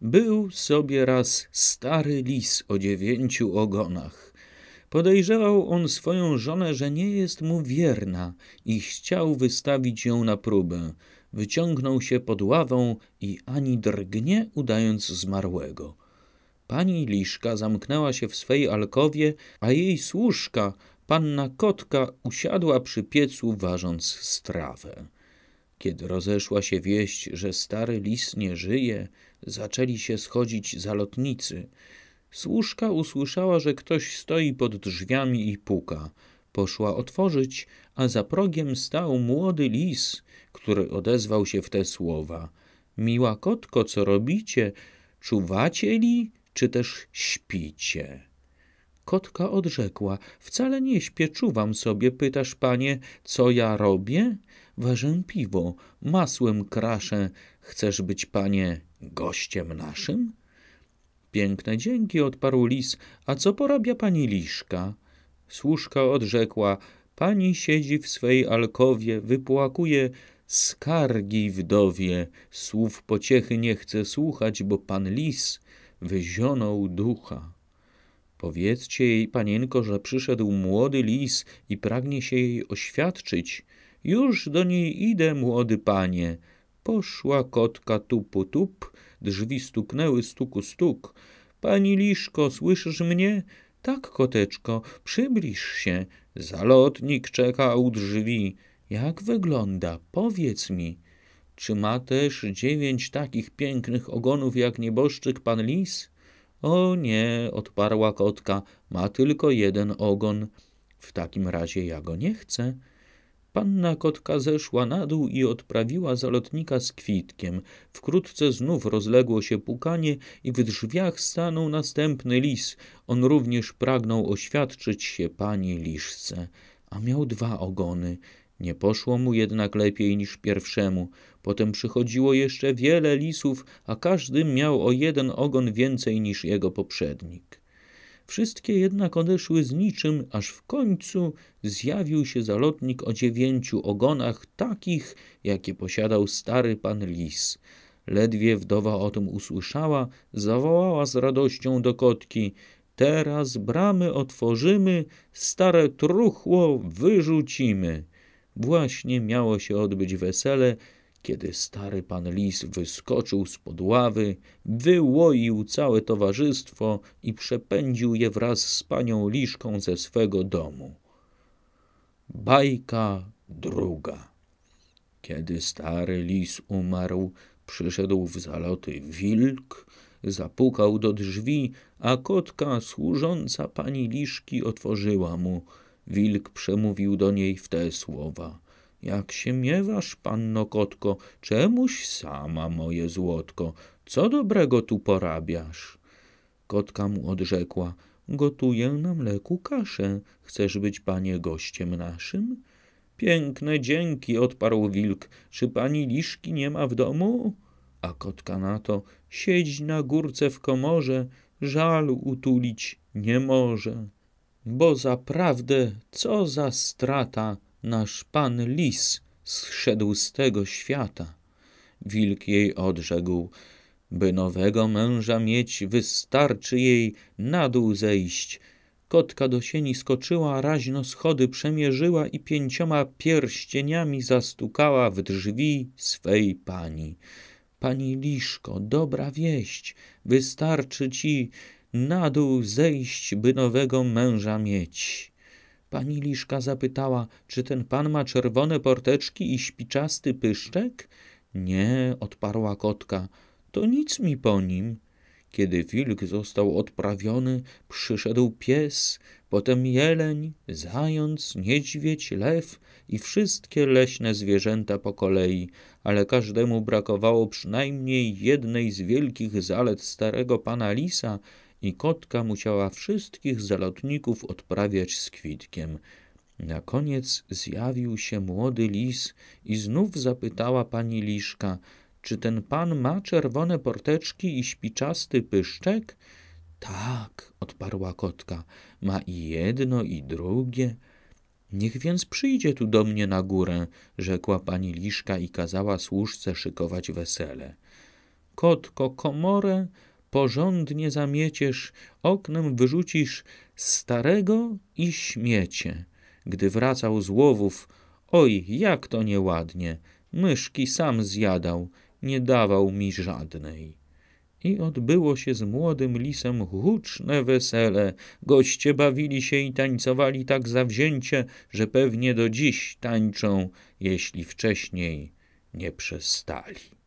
Był sobie raz stary lis o dziewięciu ogonach. Podejrzewał on swoją żonę, że nie jest mu wierna i chciał wystawić ją na próbę. Wyciągnął się pod ławą i ani drgnie, udając zmarłego. Pani Liszka zamknęła się w swej alkowie, a jej służka, panna Kotka, usiadła przy piecu, ważąc strawę. Kiedy rozeszła się wieść, że stary lis nie żyje, zaczęli się schodzić zalotnicy. Służka usłyszała, że ktoś stoi pod drzwiami i puka. Poszła otworzyć, a za progiem stał młody lis, który odezwał się w te słowa. Miła kotko, co robicie? Czuwacie li, czy też śpicie? Kotka odrzekła: Wcale nie śpię, czuwam sobie. Pytasz, panie, co ja robię? Ważę piwo, masłem kraszę. Chcesz być, panie, gościem naszym? Piękne dzięki, odparł lis. A co porabia pani Liszka? Słuszka odrzekła. Pani siedzi w swej alkowie, wypłakuje skargi wdowie. Słów pociechy nie chce słuchać, bo pan lis wyzionął ducha. Powiedzcie jej, panienko, że przyszedł młody lis i pragnie się jej oświadczyć. Już do niej idę, młody panie. Poszła kotka tupu tup, drzwi stuknęły stuku stuk. Pani Liszko, słyszysz mnie? Tak, koteczko, przybliż się. Zalotnik czeka u drzwi. Jak wygląda? Powiedz mi. Czy ma też dziewięć takich pięknych ogonów jak nieboszczyk pan lis? O nie, odparła kotka, ma tylko jeden ogon. W takim razie ja go nie chcę. Panna kotka zeszła na dół i odprawiła zalotnika z kwitkiem. Wkrótce znów rozległo się pukanie i w drzwiach stanął następny lis. On również pragnął oświadczyć się pani liszce, a miał dwa ogony. Nie poszło mu jednak lepiej niż pierwszemu. Potem przychodziło jeszcze wiele lisów, a każdy miał o jeden ogon więcej niż jego poprzednik. Wszystkie jednak odeszły z niczym, aż w końcu zjawił się zalotnik o dziewięciu ogonach, takich, jakie posiadał stary pan lis. Ledwie wdowa o tym usłyszała, zawołała z radością do kotki: Teraz bramy otworzymy, stare truchło wyrzucimy. Właśnie miało się odbyć wesele, kiedy stary pan lis wyskoczył z podławy, wyłoił całe towarzystwo i przepędził je wraz z panią liszką ze swego domu. Bajka druga. Kiedy stary lis umarł, przyszedł w zaloty wilk, zapukał do drzwi, a kotka służąca pani liszki otworzyła mu. Wilk przemówił do niej w te słowa – jak się miewasz, panno kotko, czemuś sama moje złotko, co dobrego tu porabiasz? Kotka mu odrzekła, gotuję na mleku kaszę, chcesz być panie gościem naszym? Piękne dzięki, odparł wilk, czy pani liszki nie ma w domu? A kotka na to, siedź na górce w komorze, żal utulić nie może. Bo zaprawdę, co za strata! nasz pan lis zszedł z tego świata. Wilk jej odrzekł, by nowego męża mieć, wystarczy jej na dół zejść. Kotka do sieni skoczyła, raźno schody przemierzyła i pięcioma pierścieniami zastukała w drzwi swej pani. Pani Liszko, dobra wieść, wystarczy ci na dół zejść, by nowego męża mieć. Pani Liszka zapytała, czy ten pan ma czerwone porteczki i śpiczasty pyszczek? Nie, odparła kotka, to nic mi po nim. Kiedy wilk został odprawiony, przyszedł pies, potem jeleń, zając, niedźwiedź, lew i wszystkie leśne zwierzęta po kolei, ale każdemu brakowało przynajmniej jednej z wielkich zalet starego pana lisa, i kotka musiała wszystkich zalotników odprawiać z kwitkiem. Na koniec zjawił się młody lis i znów zapytała pani Liszka, czy ten pan ma czerwone porteczki i śpiczasty pyszczek? Tak, odparła kotka, ma i jedno, i drugie. Niech więc przyjdzie tu do mnie na górę, rzekła pani Liszka i kazała służce szykować wesele. Kotko komorę porządnie zamieciesz, oknem wyrzucisz starego i śmiecie. Gdy wracał z łowów, oj, jak to nieładnie, myszki sam zjadał, nie dawał mi żadnej. I odbyło się z młodym lisem huczne wesele. Goście bawili się i tańcowali tak zawzięcie, że pewnie do dziś tańczą, jeśli wcześniej nie przestali.